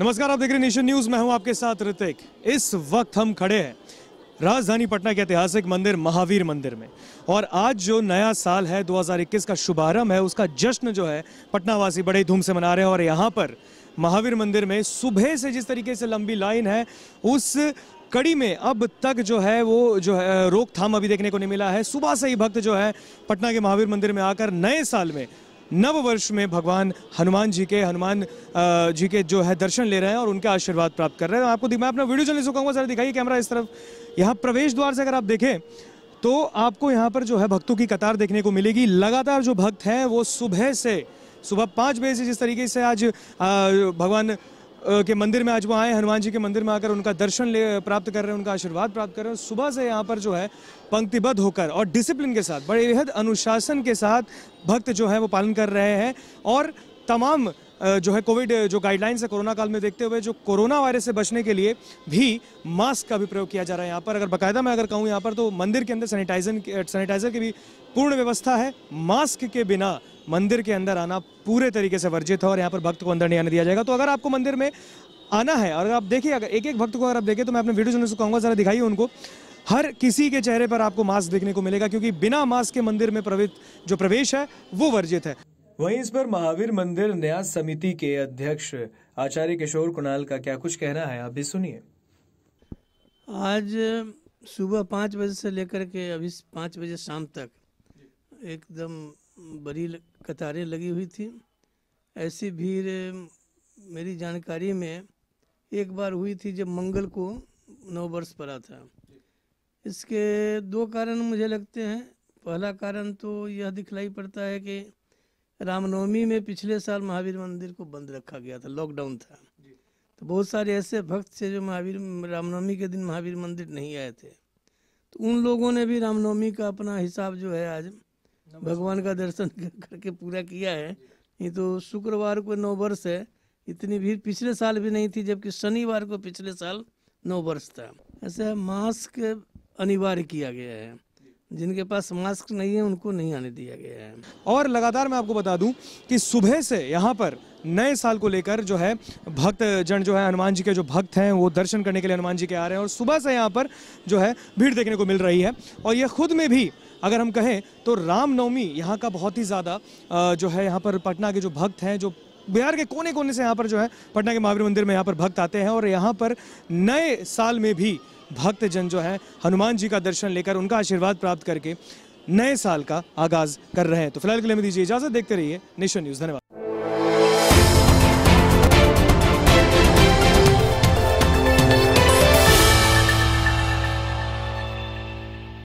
नमस्कार आप देख रहे नेशन न्यूज मैं हूं आपके साथ ऋतिक इस वक्त हम खड़े हैं राजधानी पटना के ऐतिहासिक मंदिर महावीर मंदिर में और आज जो नया साल है 2021 का शुभारंभ है उसका जश्न जो है पटनावासी बड़े धूम से मना रहे हैं और यहाँ पर महावीर मंदिर में सुबह से जिस तरीके से लंबी लाइन है उस कड़ी में अब तक जो है वो जो है रोकथाम अभी देखने को नहीं मिला है सुबह से ही भक्त जो है पटना के महावीर मंदिर में आकर नए साल में नव वर्ष में भगवान हनुमान जी के हनुमान जी के जो है दर्शन ले रहे हैं और उनका आशीर्वाद प्राप्त कर रहे हैं आपको मैं अपना वीडियो जल्दी सुखाऊंगा सर दिखाइए कैमरा इस तरफ यहाँ प्रवेश द्वार से अगर आप देखें तो आपको यहाँ पर जो है भक्तों की कतार देखने को मिलेगी लगातार जो भक्त हैं वो सुबह से सुबह पाँच बजे से जिस तरीके से आज भगवान के मंदिर में आज वो आए हनुमान जी के मंदिर में आकर उनका दर्शन ले प्राप्त कर रहे हैं उनका आशीर्वाद प्राप्त कर रहे हैं सुबह से यहाँ पर जो है पंक्तिबद्ध होकर और डिसिप्लिन के साथ बड़े बेहद अनुशासन के साथ भक्त जो है वो पालन कर रहे हैं और तमाम जो है कोविड जो गाइडलाइंस है कोरोना काल में देखते हुए जो कोरोना वायरस से बचने के लिए भी मास्क का भी प्रयोग किया जा रहा है यहाँ पर अगर बाकायदा मैं अगर कहूँ यहाँ पर तो मंदिर के अंदर सैनिटाइजर सैनिटाइजर की भी पूर्ण व्यवस्था है मास्क के बिना मंदिर के अंदर आना पूरे तरीके से वर्जित है और यहाँ पर भक्त को अंदर नहीं आने दिया जाएगा तो अगर आपको मंदिर में आना है और आप देखिए अगर एक एक भक्त को अगर आप देखें तो मैं अपने वीडियो सुनने से कहूँगा ज़रा दिखाइए उनको हर किसी के चेहरे पर आपको मास्क देखने को मिलेगा क्योंकि बिना मास्क के मंदिर में प्रवेश जो प्रवेश है वो वर्जित है वहीं इस पर महावीर मंदिर न्यास समिति के अध्यक्ष आचार्य किशोर कुणाल का क्या कुछ कहना है आप भी सुनिए आज सुबह पाँच बजे से लेकर के अभी पाँच बजे शाम तक एकदम बड़ी कतारें लगी हुई थी ऐसी भीड़ मेरी जानकारी में एक बार हुई थी जब मंगल को नौ वर्ष पड़ा था इसके दो कारण मुझे लगते हैं पहला कारण तो यह दिखलाई पड़ता है कि रामनवमी में पिछले साल महावीर मंदिर को बंद रखा गया था लॉकडाउन था तो बहुत सारे ऐसे भक्त थे जो महावीर रामनवमी के दिन महावीर मंदिर नहीं आए थे तो उन लोगों ने भी रामनवमी का अपना हिसाब जो है आज भगवान का दर्शन करके पूरा किया है ये तो शुक्रवार को नौ वर्ष है इतनी भीड़ पिछले साल भी नहीं थी जबकि शनिवार को पिछले साल नौ वर्ष था ऐसे मास्क अनिवार्य किया गया है जिनके पास मास्क नहीं है उनको नहीं आने दिया गया है और लगातार मैं आपको बता दूं कि सुबह से यहाँ पर नए साल को लेकर जो है भक्त जन जो है हनुमान जी के जो भक्त हैं वो दर्शन करने के लिए हनुमान जी के आ रहे हैं और सुबह से यहाँ पर जो है भीड़ देखने को मिल रही है और ये खुद में भी अगर हम कहें तो रामनवमी यहाँ का बहुत ही ज़्यादा जो है यहाँ पर पटना के जो भक्त हैं जो बिहार के कोने कोने से यहाँ पर जो है पटना के महावीर मंदिर में यहाँ पर भक्त आते हैं और यहाँ पर नए साल में भी भक्त जन जो है हनुमान जी का दर्शन लेकर उनका आशीर्वाद प्राप्त करके नए साल का आगाज कर रहे हैं तो फिलहाल के लिए हमें दीजिए इजाजत देखते रहिए नेशन न्यूज़ धन्यवाद